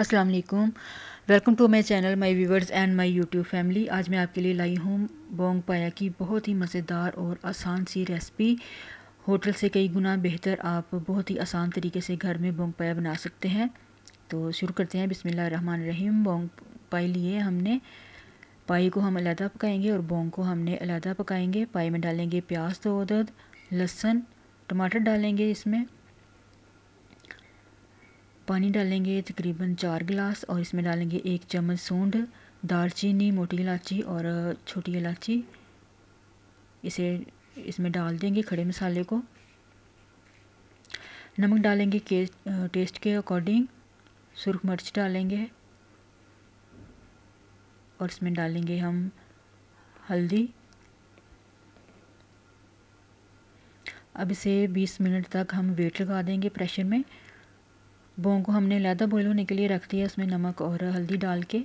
अस्सलाम वालेकुम welcome to my channel my viewers and my YouTube family आज मैं आपके लिए लाई हूँ बोंग पाया की बहुत ही मज़ेदार और आसान सी रेसिपी होटल से कई गुना बेहतर आप बहुत ही आसान तरीके से घर में बोंग पाया बना सकते हैं तो शुरू करते हैं बिसमिल्ल रहमान रहीम बोंग पाई लिए हमने पाई को हम अलहदा पकाएँगे और बोंग को हमने अलहदा पकाएँगे पाई में डालेंगे प्याज दो तो उदद लहसुन टमाटर डालेंगे इसमें पानी डालेंगे तकरीबन चार गिलास और इसमें डालेंगे एक चम्मच सूंढ दालचीनी मोटी इलायची और छोटी इलायची इसे इसमें डाल देंगे खड़े मसाले को नमक डालेंगे के टेस्ट के अकॉर्डिंग सुरख मिर्च डालेंगे और इसमें डालेंगे हम हल्दी अब इसे 20 मिनट तक हम वेट लगा देंगे प्रेशर में बों को हमने लैदा बॉयल होने के लिए रख दिया उसमें नमक और हल्दी डाल के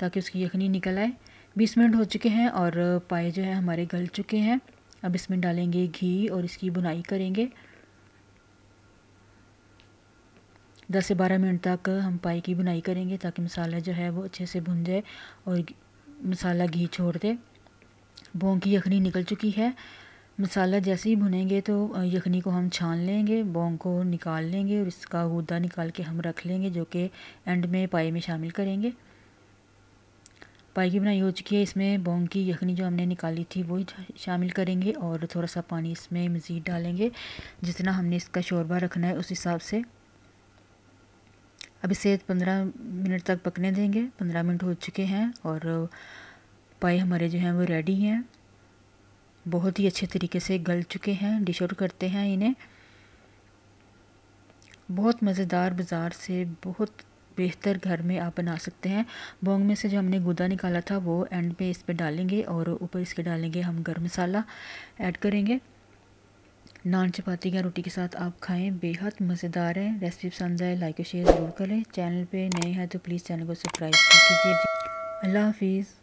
ताकि उसकी यखनी निकल आए बीस मिनट हो चुके हैं और पाए जो है हमारे गल चुके हैं अब इसमें डालेंगे घी और इसकी बुनाई करेंगे दस से बारह मिनट तक हम पाई की बुनाई करेंगे ताकि मसाला जो है वो अच्छे से भुन जाए और मसाला घी छोड़ दे बों की यखनी निकल चुकी है मसाला जैसे ही भुनेंगे तो यखनी को हम छान लेंगे बोंग को निकाल लेंगे और इसका गुदा निकाल के हम रख लेंगे जो कि एंड में पाई में शामिल करेंगे पाई की बनाई हो चुकी है इसमें बोंग की यखनी जो हमने निकाली थी वही शामिल करेंगे और थोड़ा सा पानी इसमें मज़ीद डालेंगे जितना हमने इसका शोरबा रखना है उस हिसाब से अब इसे पंद्रह मिनट तक पकने देंगे पंद्रह मिनट हो चुके हैं और पाई हमारे जो हैं वो रेडी हैं बहुत ही अच्छे तरीके से गल चुके हैं डिश आउट करते हैं इन्हें बहुत मज़ेदार बाज़ार से बहुत बेहतर घर में आप बना सकते हैं बोंग में से जो हमने गुदा निकाला था वो एंड पे इस पर डालेंगे और ऊपर इसके डालेंगे हम गर्म मसाला ऐड करेंगे नान चपाती या रोटी के साथ आप खाएं बेहद मज़ेदार है रेसिपी पसंद आए लाइक और शेयर ज़रूर करें चैनल पे नए हैं तो प्लीज़ चैनल को सब्सक्राइब कीजिए अल्लाह हाफिज़